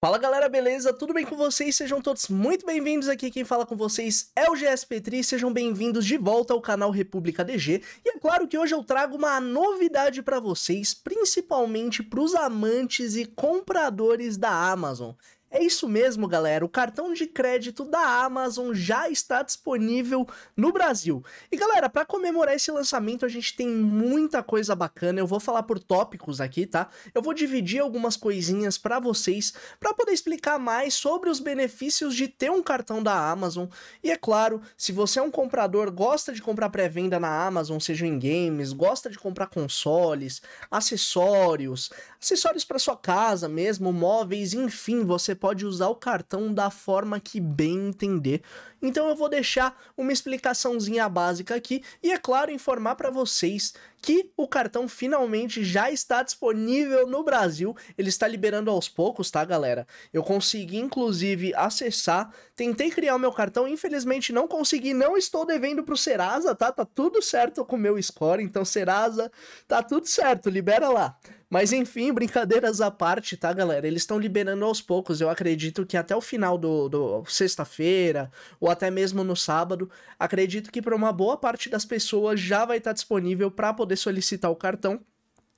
Fala galera, beleza? Tudo bem com vocês? Sejam todos muito bem-vindos aqui. Quem fala com vocês é o GS Petri. Sejam bem-vindos de volta ao canal República DG. E é claro que hoje eu trago uma novidade para vocês, principalmente para os amantes e compradores da Amazon. É isso mesmo, galera. O cartão de crédito da Amazon já está disponível no Brasil. E galera, para comemorar esse lançamento, a gente tem muita coisa bacana. Eu vou falar por tópicos aqui, tá? Eu vou dividir algumas coisinhas para vocês para poder explicar mais sobre os benefícios de ter um cartão da Amazon. E é claro, se você é um comprador, gosta de comprar pré-venda na Amazon, seja em games, gosta de comprar consoles, acessórios, acessórios para sua casa mesmo, móveis, enfim, você pode usar o cartão da forma que bem entender. Então eu vou deixar uma explicaçãozinha básica aqui e é claro informar para vocês que o cartão finalmente já está disponível no Brasil. Ele está liberando aos poucos, tá, galera? Eu consegui, inclusive, acessar. Tentei criar o meu cartão, infelizmente não consegui. Não estou devendo pro Serasa, tá? Tá tudo certo com o meu score. Então, Serasa, tá tudo certo, libera lá. Mas enfim, brincadeiras à parte, tá, galera? Eles estão liberando aos poucos. Eu acredito que até o final do, do sexta-feira, ou até mesmo no sábado, acredito que para uma boa parte das pessoas já vai estar tá disponível para poder poder solicitar o cartão.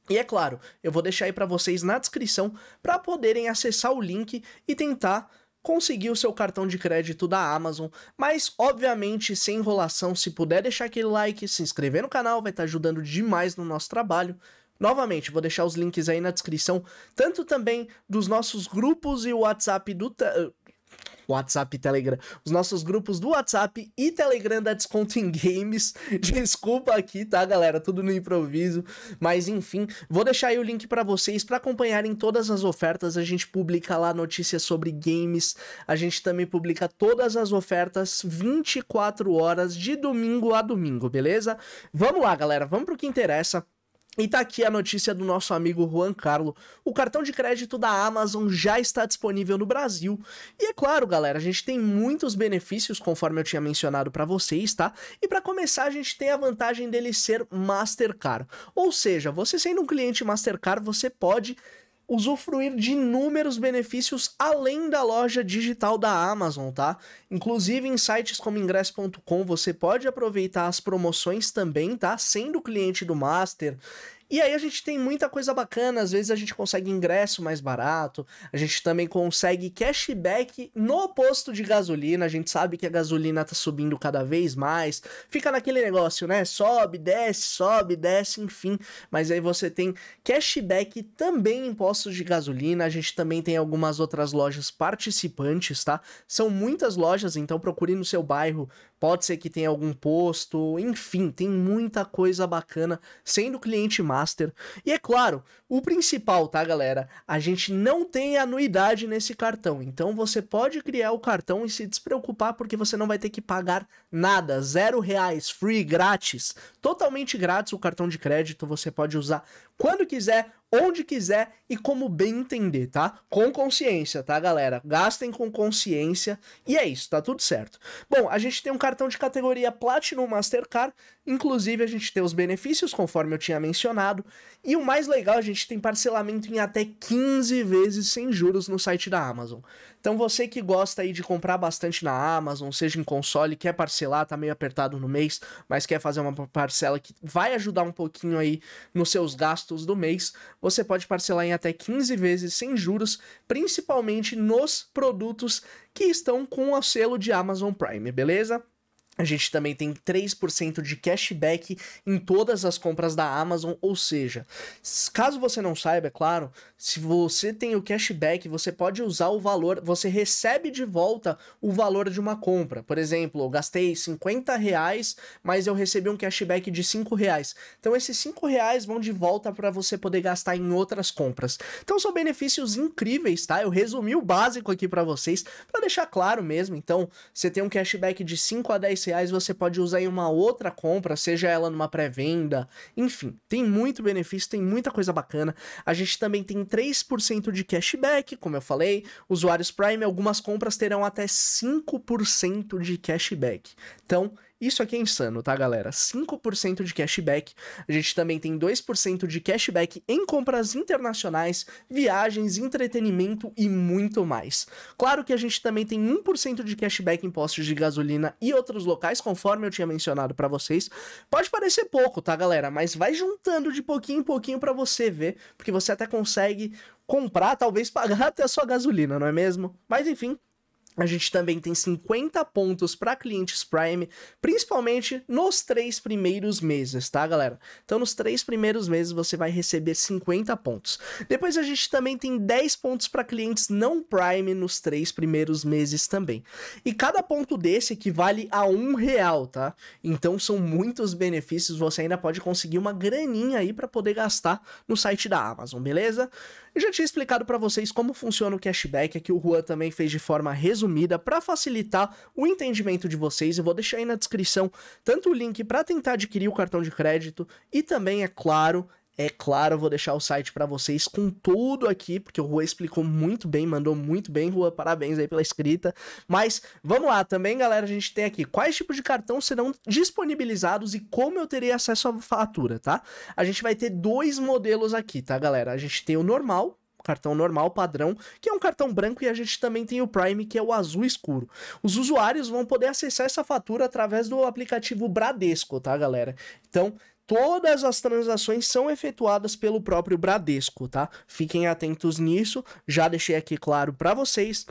E é claro, eu vou deixar aí para vocês na descrição para poderem acessar o link e tentar conseguir o seu cartão de crédito da Amazon, mas obviamente sem enrolação, se puder deixar aquele like, se inscrever no canal, vai estar tá ajudando demais no nosso trabalho. Novamente, vou deixar os links aí na descrição, tanto também dos nossos grupos e o WhatsApp do WhatsApp e Telegram. Os nossos grupos do WhatsApp e Telegram da Desconto em Games. Desculpa aqui, tá, galera? Tudo no improviso. Mas enfim, vou deixar aí o link para vocês para acompanharem todas as ofertas. A gente publica lá notícias sobre games. A gente também publica todas as ofertas 24 horas de domingo a domingo, beleza? Vamos lá, galera. Vamos pro que interessa. E tá aqui a notícia do nosso amigo Juan Carlo. O cartão de crédito da Amazon já está disponível no Brasil. E é claro, galera, a gente tem muitos benefícios, conforme eu tinha mencionado para vocês, tá? E para começar, a gente tem a vantagem dele ser Mastercard. Ou seja, você sendo um cliente Mastercard, você pode usufruir de inúmeros benefícios além da loja digital da Amazon, tá? Inclusive em sites como ingresso.com você pode aproveitar as promoções também, tá? Sendo cliente do Master, e aí a gente tem muita coisa bacana, às vezes a gente consegue ingresso mais barato, a gente também consegue cashback no posto de gasolina, a gente sabe que a gasolina tá subindo cada vez mais, fica naquele negócio, né? Sobe, desce, sobe, desce, enfim. Mas aí você tem cashback também em postos de gasolina, a gente também tem algumas outras lojas participantes, tá? São muitas lojas, então procure no seu bairro, pode ser que tenha algum posto, enfim, tem muita coisa bacana sendo cliente mais Master. E é claro, o principal, tá, galera? A gente não tem anuidade nesse cartão, então você pode criar o cartão e se despreocupar porque você não vai ter que pagar nada, zero reais, free, grátis, totalmente grátis o cartão de crédito, você pode usar quando quiser, onde quiser e como bem entender, tá? Com consciência, tá, galera? Gastem com consciência e é isso, tá tudo certo. Bom, a gente tem um cartão de categoria Platinum Mastercard, inclusive a gente tem os benefícios, conforme eu tinha mencionado, e o mais legal, a gente tem parcelamento em até 15 vezes sem juros no site da Amazon. Então você que gosta aí de comprar bastante na Amazon, seja em console, quer parcelar, tá meio apertado no mês, mas quer fazer uma parcela que vai ajudar um pouquinho aí nos seus gastos do mês, você pode parcelar em até 15 vezes sem juros, principalmente nos produtos que estão com o selo de Amazon Prime, beleza? A gente também tem 3% de cashback em todas as compras da Amazon, ou seja, caso você não saiba, é claro, se você tem o cashback, você pode usar o valor, você recebe de volta o valor de uma compra. Por exemplo, eu gastei 50 reais, mas eu recebi um cashback de 5 reais. Então esses 5 reais vão de volta para você poder gastar em outras compras. Então são benefícios incríveis, tá? Eu resumi o básico aqui para vocês, para deixar claro mesmo. Então, você tem um cashback de 5 a 10 reais você pode usar em uma outra compra, seja ela numa pré-venda. Enfim, tem muito benefício, tem muita coisa bacana. A gente também tem 3% de cashback, como eu falei. Usuários Prime, algumas compras terão até 5% de cashback. Então, isso aqui é insano, tá, galera? 5% de cashback. A gente também tem 2% de cashback em compras internacionais, viagens, entretenimento e muito mais. Claro que a gente também tem 1% de cashback em postos de gasolina e outros locais, conforme eu tinha mencionado para vocês. Pode parecer pouco, tá, galera? Mas vai juntando de pouquinho em pouquinho para você ver, porque você até consegue comprar, talvez pagar até a sua gasolina, não é mesmo? Mas enfim, a gente também tem 50 pontos para clientes Prime, principalmente nos três primeiros meses, tá, galera? Então, nos três primeiros meses você vai receber 50 pontos. Depois a gente também tem 10 pontos para clientes não Prime nos três primeiros meses também. E cada ponto desse equivale a um real, tá? Então são muitos benefícios. Você ainda pode conseguir uma graninha aí para poder gastar no site da Amazon, beleza? Eu já tinha explicado para vocês como funciona o cashback, é que o Juan também fez de forma resumida para facilitar o entendimento de vocês. Eu vou deixar aí na descrição tanto o link para tentar adquirir o cartão de crédito e também, é claro, é claro, eu vou deixar o site para vocês com tudo aqui, porque o Rua explicou muito bem, mandou muito bem, Rua, parabéns aí pela escrita. Mas vamos lá, também, galera, a gente tem aqui quais tipos de cartão serão disponibilizados e como eu terei acesso à fatura, tá? A gente vai ter dois modelos aqui, tá, galera? A gente tem o normal, cartão normal padrão, que é um cartão branco e a gente também tem o Prime, que é o azul escuro. Os usuários vão poder acessar essa fatura através do aplicativo Bradesco, tá, galera? Então, todas as transações são efetuadas pelo próprio Bradesco, tá? Fiquem atentos nisso, já deixei aqui claro para vocês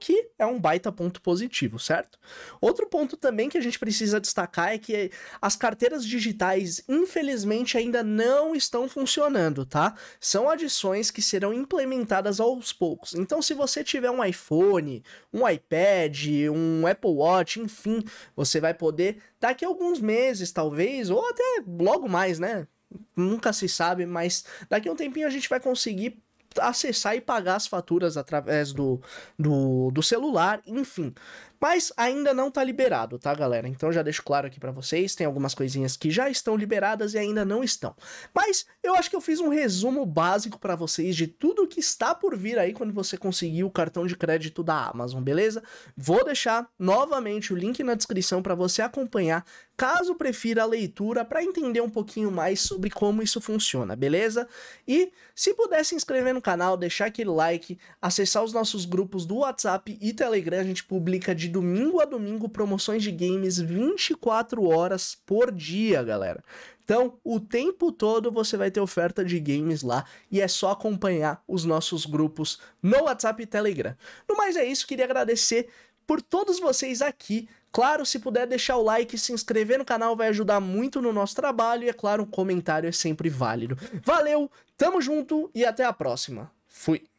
que é um baita ponto positivo, certo? Outro ponto também que a gente precisa destacar é que as carteiras digitais, infelizmente, ainda não estão funcionando, tá? São adições que serão implementadas aos poucos. Então, se você tiver um iPhone, um iPad, um Apple Watch, enfim, você vai poder daqui a alguns meses, talvez, ou até logo mais, né? Nunca se sabe, mas daqui a um tempinho a gente vai conseguir acessar e pagar as faturas através do, do, do celular, enfim. Mas ainda não tá liberado, tá, galera? Então já deixo claro aqui para vocês, tem algumas coisinhas que já estão liberadas e ainda não estão. Mas eu acho que eu fiz um resumo básico para vocês de tudo que está por vir aí quando você conseguir o cartão de crédito da Amazon, beleza? Vou deixar novamente o link na descrição para você acompanhar, caso prefira a leitura para entender um pouquinho mais sobre como isso funciona, beleza? E se puder se inscrever no canal, deixar aquele like, acessar os nossos grupos do WhatsApp e Telegram, a gente publica de domingo a domingo promoções de games 24 horas por dia, galera. Então, o tempo todo você vai ter oferta de games lá e é só acompanhar os nossos grupos no WhatsApp e Telegram. No mais é isso, queria agradecer por todos vocês aqui. Claro, se puder deixar o like se inscrever no canal vai ajudar muito no nosso trabalho e é claro, um comentário é sempre válido. Valeu, tamo junto e até a próxima. Fui.